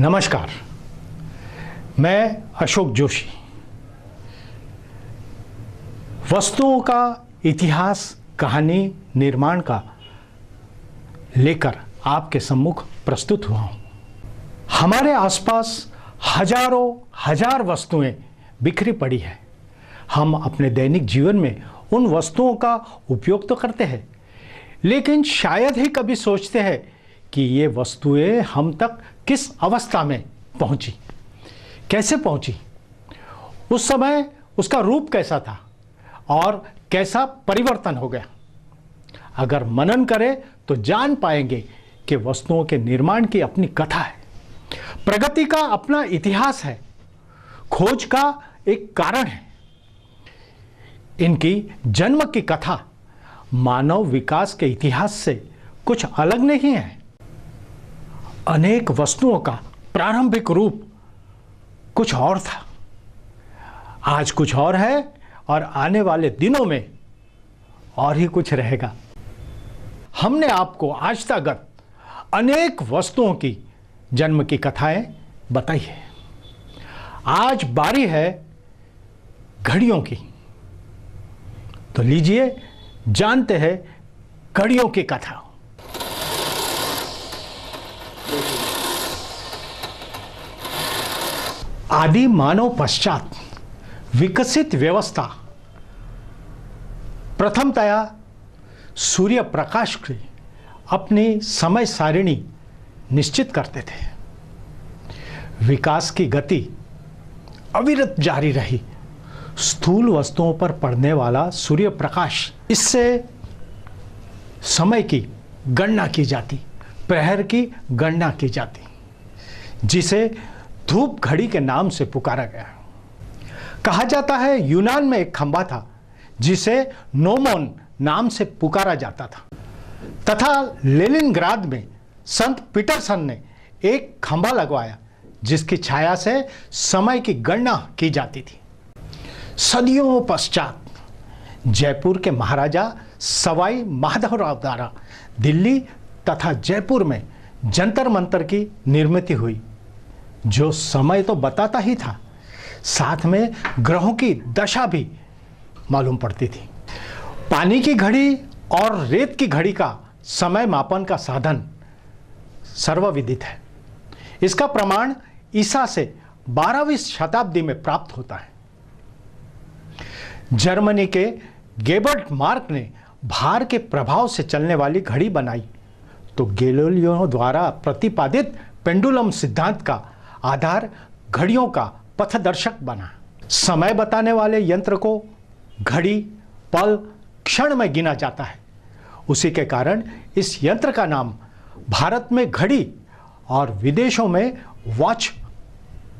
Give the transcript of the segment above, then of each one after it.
नमस्कार मैं अशोक जोशी वस्तुओं का इतिहास कहानी निर्माण का लेकर आपके सम्मुख प्रस्तुत हुआ हूं हमारे आसपास हजारों हजार वस्तुएं बिखरी पड़ी है हम अपने दैनिक जीवन में उन वस्तुओं का उपयोग तो करते हैं लेकिन शायद ही कभी सोचते हैं कि ये वस्तुएं हम तक किस अवस्था में पहुंची कैसे पहुंची उस समय उसका रूप कैसा था और कैसा परिवर्तन हो गया अगर मनन करें तो जान पाएंगे कि वस्तुओं के निर्माण की अपनी कथा है प्रगति का अपना इतिहास है खोज का एक कारण है इनकी जन्म की कथा मानव विकास के इतिहास से कुछ अलग नहीं है अनेक वस्तुओं का प्रारंभिक रूप कुछ और था आज कुछ और है और आने वाले दिनों में और ही कुछ रहेगा हमने आपको आज तक अनेक वस्तुओं की जन्म की कथाएं बताई है आज बारी है घड़ियों की तो लीजिए जानते हैं घड़ियों की कथा आदि मानव पश्चात विकसित व्यवस्था प्रथमतया सूर्य प्रकाश की अपनी समय सारिणी निश्चित करते थे विकास की गति अविरत जारी रही स्थूल वस्तुओं पर पड़ने वाला सूर्य प्रकाश इससे समय की गणना की जाती प्रहर की गणना की जाती जिसे धूप घड़ी के नाम से पुकारा गया कहा जाता है यूनान में एक खंबा था जिसे नोमोन नाम से पुकारा जाता था तथा लेलिन में संत पीटरसन ने एक खंभा लगवाया जिसकी छाया से समय की गणना की जाती थी सदियों पश्चात जयपुर के महाराजा सवाई माधवराव द्वारा दिल्ली तथा जयपुर में जंतर मंतर की निर्मित हुई जो समय तो बताता ही था साथ में ग्रहों की दशा भी मालूम पड़ती थी पानी की घड़ी और रेत की घड़ी का समय मापन का साधन सर्वविदित है इसका प्रमाण ईसा से 12वीं शताब्दी में प्राप्त होता है जर्मनी के गेबर्ट मार्क ने भार के प्रभाव से चलने वाली घड़ी बनाई तो गेलोलियो द्वारा प्रतिपादित पेंडुलम सिद्धांत का आधार घड़ियों का पथदर्शक बना समय बताने वाले यंत्र को घड़ी पल क्षण में गिना जाता है उसी के कारण इस यंत्र का नाम भारत में घड़ी और विदेशों में वॉच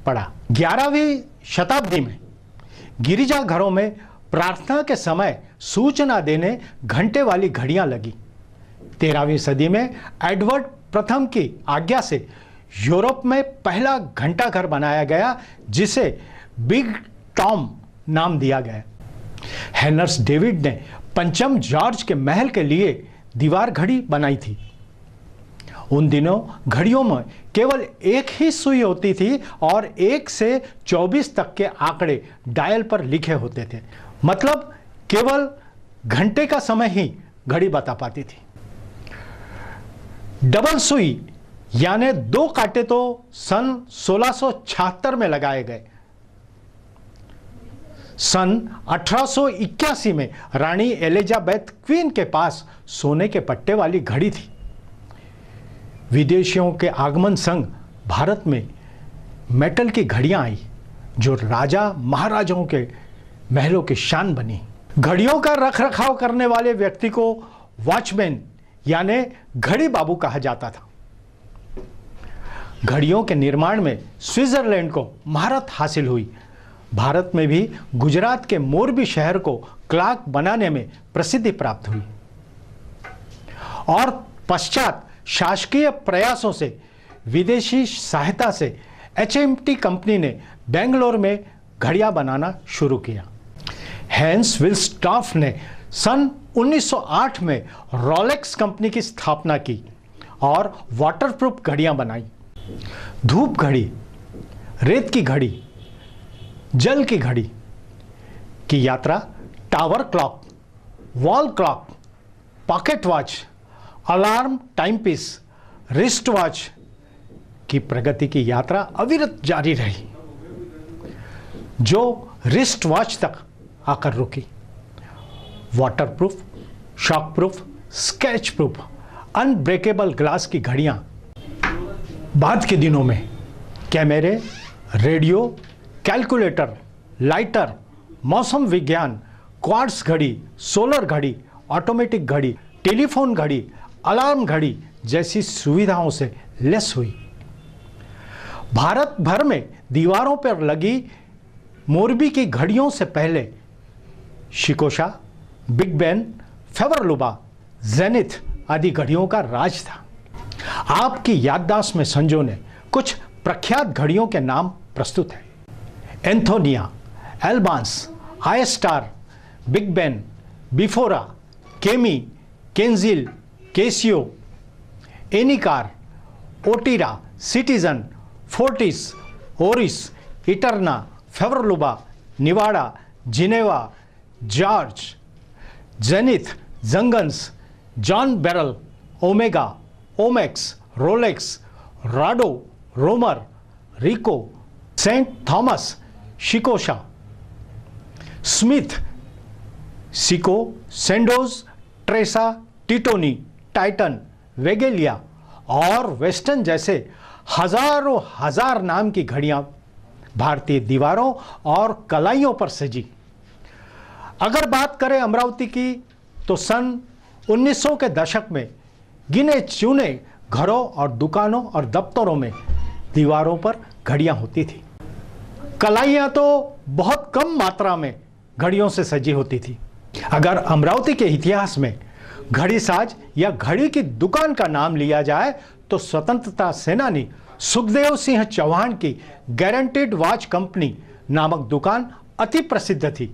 पड़ा ग्यारहवीं शताब्दी में गिरिजा घरों में प्रार्थना के समय सूचना देने घंटे वाली घड़ियां लगी तेरहवीं सदी में एडवर्ड प्रथम की आज्ञा से यूरोप में पहला घंटाघर बनाया गया जिसे बिग टॉम नाम दिया गया हैनर्स डेविड ने पंचम जॉर्ज के महल के लिए दीवार घड़ी बनाई थी उन दिनों घड़ियों में केवल एक ही सुई होती थी और एक से 24 तक के आंकड़े डायल पर लिखे होते थे मतलब केवल घंटे का समय ही घड़ी बता पाती थी डबल सुई यानी दो कांटे तो सन 1676 में लगाए गए सन अठारह में रानी एलिजाबेथ क्वीन के पास सोने के पट्टे वाली घड़ी थी विदेशियों के आगमन संग भारत में मेटल की घड़ियां आई जो राजा महाराजाओं के महलों की शान बनी घड़ियों का रख रखाव करने वाले व्यक्ति को वॉचमैन यानी घड़ी बाबू कहा जाता था घड़ियों के निर्माण में स्विट्जरलैंड को महारत हासिल हुई भारत में भी गुजरात के मोरबी शहर को क्लाक बनाने में प्रसिद्धि प्राप्त हुई और पश्चात शासकीय प्रयासों से विदेशी सहायता से एच कंपनी ने बेंगलोर में घड़िया बनाना शुरू किया हैंस विल्स्टॉफ ने सन 1908 में रोलेक्स कंपनी की स्थापना की और वाटरप्रूफ घड़ियां बनाई धूप घड़ी रेत की घड़ी जल की घड़ी की यात्रा tower clock wall clock pocket watch alarm time piece wrist watch की प्रगति की यात्रा अविरत जारी रही जो रिस्ट वॉच तक आकर रुकी waterproof, proof shock proof sketch proof unbreakable glass की घड़ियां बाद के दिनों में कैमरे रेडियो कैलकुलेटर लाइटर मौसम विज्ञान क्वार्ट्स घड़ी सोलर घड़ी ऑटोमेटिक घड़ी टेलीफोन घड़ी अलार्म घड़ी जैसी सुविधाओं से लेस हुई भारत भर में दीवारों पर लगी मोरबी की घड़ियों से पहले Shikosha Big Ben Favre Leuba Zenith आदि घड़ियों का राज था आपकी याददाश्त में संजो ने कुछ प्रख्यात घड़ियों के नाम प्रस्तुत हैं Anthonia Albans I Star Big Ben Bifora Camy Kenjil Casio Enicar Oterra Citizen Fortis Oris Eterna Favre Leuba Nivada Geneva George Zenith Junghans John Barrel Omega Omex Rolex Rado Romer Ricoh Saint Thomas Shikosha Smith Seiko Sandoz Tressa Titoni Titan Vegelia और Western जैसे हजारों हजार नाम की घड़ियां भारतीय दीवारों और कलाइयों पर सजी अगर बात करें अमरावती की तो सन 1900 के दशक में गिने चुने घरों और दुकानों और दफ्तरों में दीवारों पर घड़ियां होती थी कलाइयां तो बहुत कम मात्रा में घड़ियों से सजी होती थी अगर अमरावती के इतिहास में घड़ी साज या घड़ी की दुकान का नाम लिया जाए तो स्वतंत्रता सेनानी सुखदेव सिंह चौहान की गारंटेड वॉच कंपनी नामक दुकान अति प्रसिद्ध थी